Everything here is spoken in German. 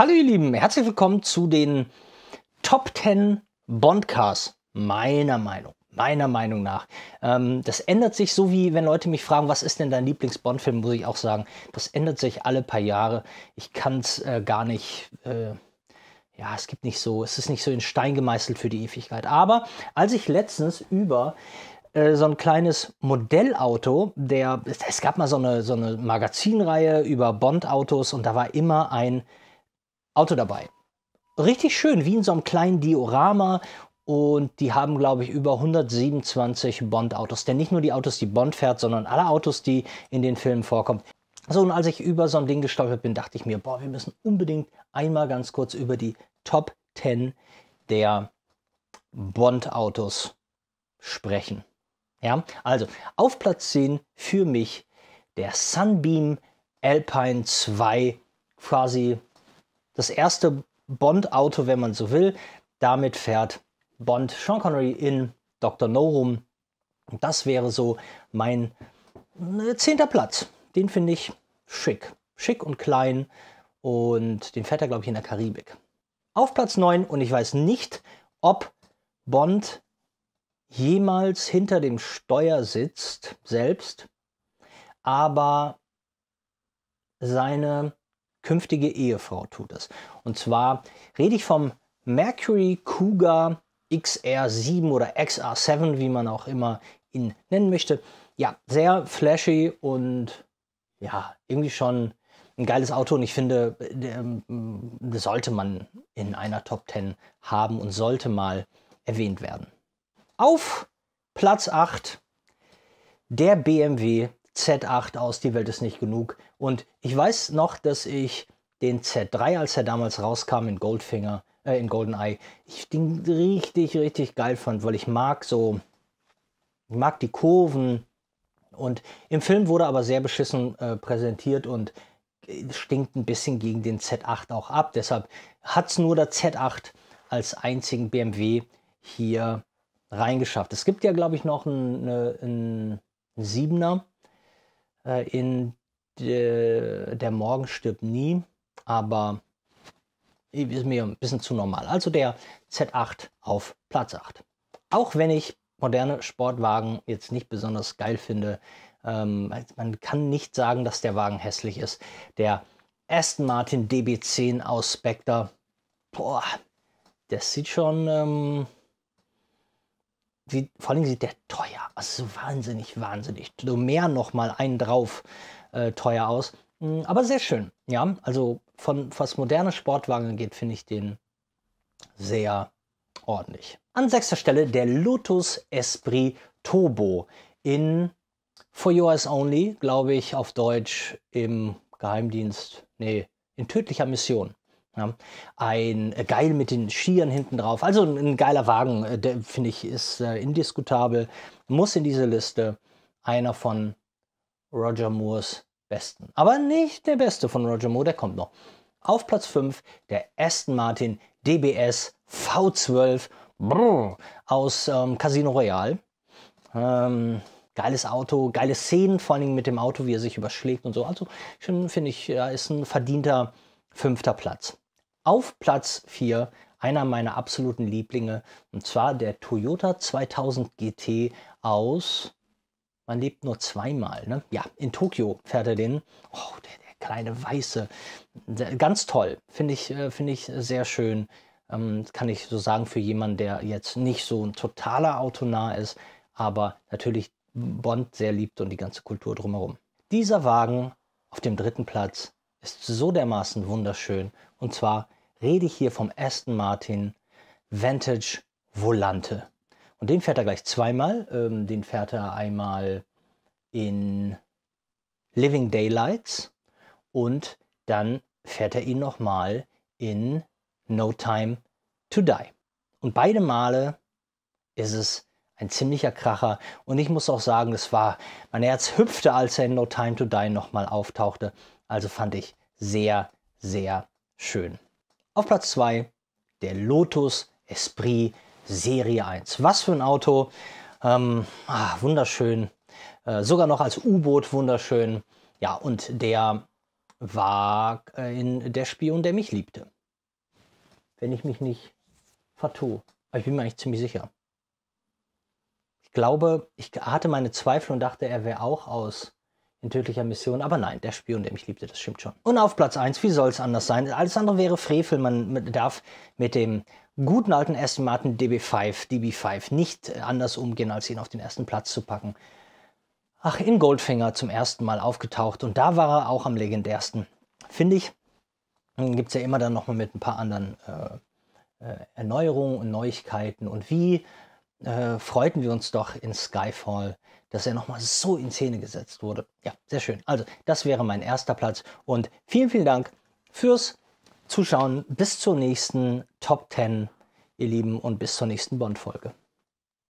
Hallo ihr Lieben, herzlich willkommen zu den Top 10 Bondcasts, meiner Meinung. Meiner Meinung nach. Ähm, das ändert sich so wie, wenn Leute mich fragen, was ist denn dein lieblings film muss ich auch sagen, das ändert sich alle paar Jahre. Ich kann es äh, gar nicht, äh, ja, es gibt nicht so, es ist nicht so in Stein gemeißelt für die Ewigkeit. Aber als ich letztens über äh, so ein kleines Modellauto, der, es gab mal so eine, so eine Magazinreihe über Bond-Autos und da war immer ein Auto dabei. Richtig schön, wie in so einem kleinen Diorama. Und die haben, glaube ich, über 127 Bond-Autos. Denn nicht nur die Autos, die Bond fährt, sondern alle Autos, die in den Filmen vorkommen. So, und als ich über so ein Ding gestolpert bin, dachte ich mir, boah, wir müssen unbedingt einmal ganz kurz über die Top 10 der Bond-Autos sprechen. Ja, also auf Platz 10 für mich der Sunbeam Alpine 2, quasi das erste Bond-Auto, wenn man so will. Damit fährt Bond Sean Connery in Dr. No rum. Und das wäre so mein ne, zehnter Platz. Den finde ich schick. Schick und klein. Und den fährt er, glaube ich, in der Karibik. Auf Platz 9 und ich weiß nicht, ob Bond jemals hinter dem Steuer sitzt, selbst, aber seine künftige Ehefrau tut es. Und zwar rede ich vom Mercury Cougar XR7 oder XR7, wie man auch immer ihn nennen möchte. Ja, sehr flashy und ja, irgendwie schon ein geiles Auto und ich finde, äh, äh, sollte man in einer Top 10 haben und sollte mal erwähnt werden. Auf Platz 8 der BMW Z8 aus, die Welt ist nicht genug. Und ich weiß noch, dass ich den Z3, als er damals rauskam in Goldfinger, äh, in GoldenEye, ich den richtig, richtig geil fand, weil ich mag so, ich mag die Kurven. Und im Film wurde aber sehr beschissen äh, präsentiert und äh, stinkt ein bisschen gegen den Z8 auch ab. Deshalb hat es nur der Z8 als einzigen BMW hier reingeschafft. Es gibt ja, glaube ich, noch einen, einen 7er, äh, in de, Der Morgen stirbt nie, aber ist mir ein bisschen zu normal. Also der Z8 auf Platz 8. Auch wenn ich moderne Sportwagen jetzt nicht besonders geil finde, ähm, man kann nicht sagen, dass der Wagen hässlich ist. Der Aston Martin DB10 aus Spectre, boah, das sieht schon, ähm, sieht, vor allem sieht der teuer aus. So wahnsinnig, wahnsinnig. So mehr noch mal einen drauf äh, teuer aus. Hm, aber sehr schön. Ja, also von was moderne Sportwagen geht, finde ich den sehr ordentlich. An sechster Stelle der Lotus Esprit Turbo in For US Only, glaube ich, auf Deutsch im Geheimdienst. Nee, in tödlicher Mission. Ja, ein äh, geil mit den Skiern hinten drauf. Also ein, ein geiler Wagen, äh, der finde ich ist äh, indiskutabel. Muss in diese Liste einer von Roger Moores besten. Aber nicht der beste von Roger Moore, der kommt noch. Auf Platz 5 der Aston Martin DBS V12 brr, aus ähm, Casino Royale. Ähm, geiles Auto, geile Szenen, vor allem mit dem Auto, wie er sich überschlägt und so. Also schon finde ich, ja, ist ein verdienter fünfter Platz. Auf Platz 4 einer meiner absoluten Lieblinge, und zwar der Toyota 2000 GT aus, man lebt nur zweimal, ne? Ja, in Tokio fährt er den. Oh, der, der kleine Weiße. Der, ganz toll, finde ich, äh, find ich sehr schön. Ähm, kann ich so sagen für jemanden, der jetzt nicht so ein totaler Autonah ist, aber natürlich Bond sehr liebt und die ganze Kultur drumherum. Dieser Wagen auf dem dritten Platz ist so dermaßen wunderschön, und zwar rede ich hier vom Aston Martin Vantage Volante. Und den fährt er gleich zweimal. Ähm, den fährt er einmal in Living Daylights und dann fährt er ihn nochmal in No Time to Die. Und beide Male ist es ein ziemlicher Kracher. Und ich muss auch sagen, es war, mein Herz hüpfte, als er in No Time to Die nochmal auftauchte. Also fand ich sehr, sehr schön. Auf Platz 2 der Lotus Esprit Serie 1. Was für ein Auto. Ähm, ah, wunderschön. Äh, sogar noch als U-Boot wunderschön. Ja, und der war äh, in der Spion, der mich liebte. Wenn ich mich nicht vertue. Aber ich bin mir eigentlich ziemlich sicher. Ich glaube, ich hatte meine Zweifel und dachte, er wäre auch aus in tödlicher Mission. Aber nein, der Spion, der mich liebte, das stimmt schon. Und auf Platz 1, wie soll es anders sein? Alles andere wäre Frevel. Man darf mit dem guten alten Aston Martin DB5, DB5 nicht äh, anders umgehen, als ihn auf den ersten Platz zu packen. Ach, in Goldfinger zum ersten Mal aufgetaucht und da war er auch am legendärsten. Finde ich, gibt es ja immer dann nochmal mit ein paar anderen äh, äh, Erneuerungen und Neuigkeiten und wie äh, freuten wir uns doch in Skyfall, dass er nochmal so in Szene gesetzt wurde. Ja, sehr schön. Also, das wäre mein erster Platz. Und vielen, vielen Dank fürs Zuschauen. Bis zur nächsten Top 10, ihr Lieben, und bis zur nächsten Bond-Folge.